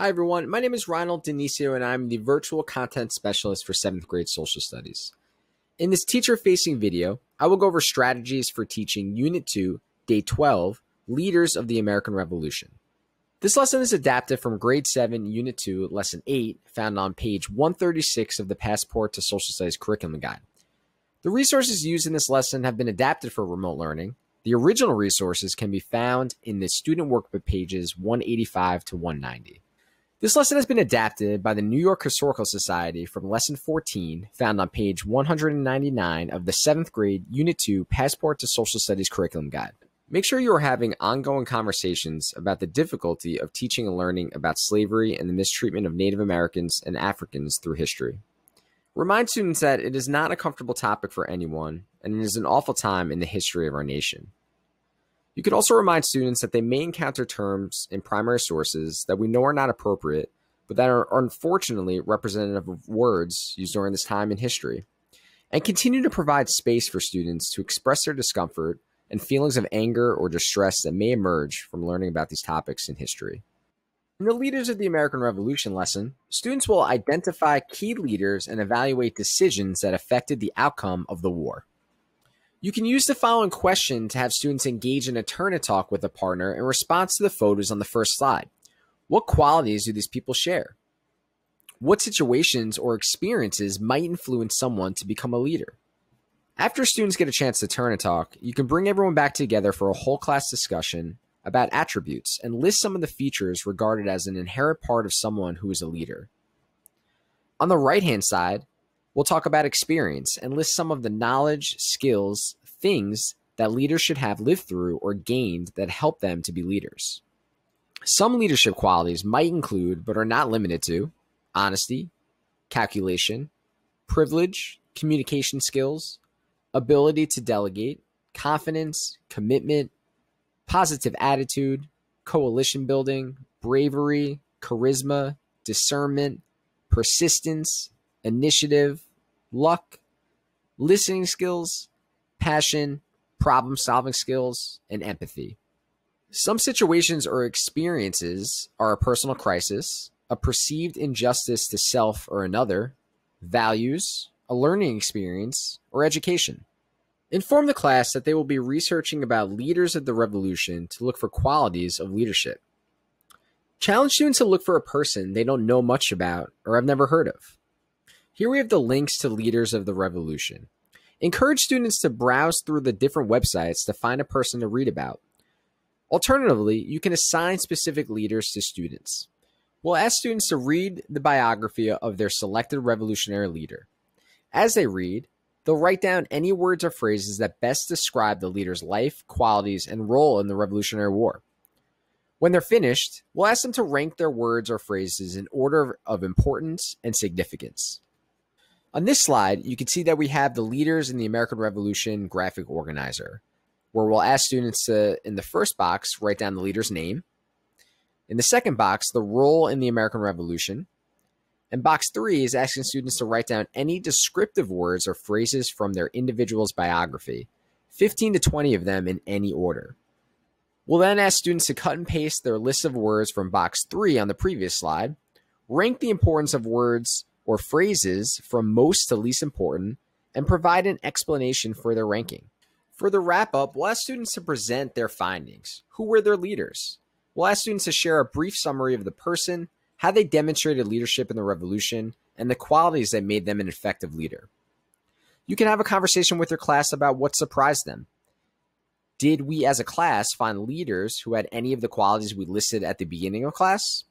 Hi, everyone. My name is Ronald Denisio, and I'm the Virtual Content Specialist for 7th grade Social Studies. In this teacher-facing video, I will go over strategies for teaching Unit 2, Day 12, Leaders of the American Revolution. This lesson is adapted from Grade 7, Unit 2, Lesson 8, found on page 136 of the Passport to Social Studies Curriculum Guide. The resources used in this lesson have been adapted for remote learning. The original resources can be found in the Student Workbook pages 185 to 190. This lesson has been adapted by the New York Historical Society from Lesson 14, found on page 199 of the 7th grade Unit 2 Passport to Social Studies Curriculum Guide. Make sure you are having ongoing conversations about the difficulty of teaching and learning about slavery and the mistreatment of Native Americans and Africans through history. Remind students that it is not a comfortable topic for anyone, and it is an awful time in the history of our nation. You could also remind students that they may encounter terms in primary sources that we know are not appropriate, but that are unfortunately representative of words used during this time in history. And continue to provide space for students to express their discomfort and feelings of anger or distress that may emerge from learning about these topics in history. In the Leaders of the American Revolution lesson, students will identify key leaders and evaluate decisions that affected the outcome of the war. You can use the following question to have students engage in a turn a talk with a partner in response to the photos on the first slide. What qualities do these people share? What situations or experiences might influence someone to become a leader? After students get a chance to turn a talk, you can bring everyone back together for a whole class discussion about attributes and list some of the features regarded as an inherent part of someone who is a leader. On the right hand side, We'll talk about experience and list some of the knowledge, skills, things that leaders should have lived through or gained that help them to be leaders. Some leadership qualities might include, but are not limited to, honesty, calculation, privilege, communication skills, ability to delegate, confidence, commitment, positive attitude, coalition building, bravery, charisma, discernment, persistence, initiative, luck, listening skills, passion, problem solving skills, and empathy. Some situations or experiences are a personal crisis, a perceived injustice to self or another, values, a learning experience, or education. Inform the class that they will be researching about leaders of the revolution to look for qualities of leadership. Challenge students to look for a person they don't know much about or have never heard of. Here we have the links to leaders of the revolution. Encourage students to browse through the different websites to find a person to read about. Alternatively, you can assign specific leaders to students. We'll ask students to read the biography of their selected revolutionary leader. As they read, they'll write down any words or phrases that best describe the leader's life, qualities, and role in the Revolutionary War. When they're finished, we'll ask them to rank their words or phrases in order of importance and significance. On this slide, you can see that we have the Leaders in the American Revolution graphic organizer, where we'll ask students to, in the first box, write down the leader's name. In the second box, the role in the American Revolution. And box three is asking students to write down any descriptive words or phrases from their individual's biography, 15 to 20 of them in any order. We'll then ask students to cut and paste their list of words from box three on the previous slide, rank the importance of words or phrases from most to least important and provide an explanation for their ranking. For the wrap up, we'll ask students to present their findings. Who were their leaders? We'll ask students to share a brief summary of the person, how they demonstrated leadership in the revolution, and the qualities that made them an effective leader. You can have a conversation with your class about what surprised them. Did we as a class find leaders who had any of the qualities we listed at the beginning of class?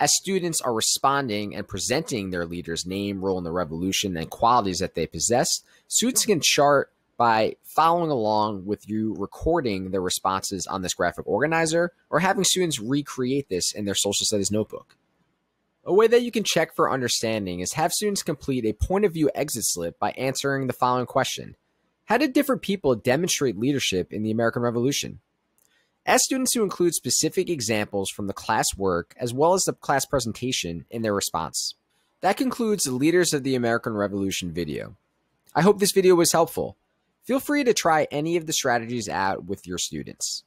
as students are responding and presenting their leader's name, role in the revolution, and qualities that they possess, students can chart by following along with you recording their responses on this graphic organizer or having students recreate this in their social studies notebook. A way that you can check for understanding is have students complete a point of view exit slip by answering the following question. How did different people demonstrate leadership in the American Revolution? Ask students to include specific examples from the class work as well as the class presentation in their response. That concludes the Leaders of the American Revolution video. I hope this video was helpful. Feel free to try any of the strategies out with your students.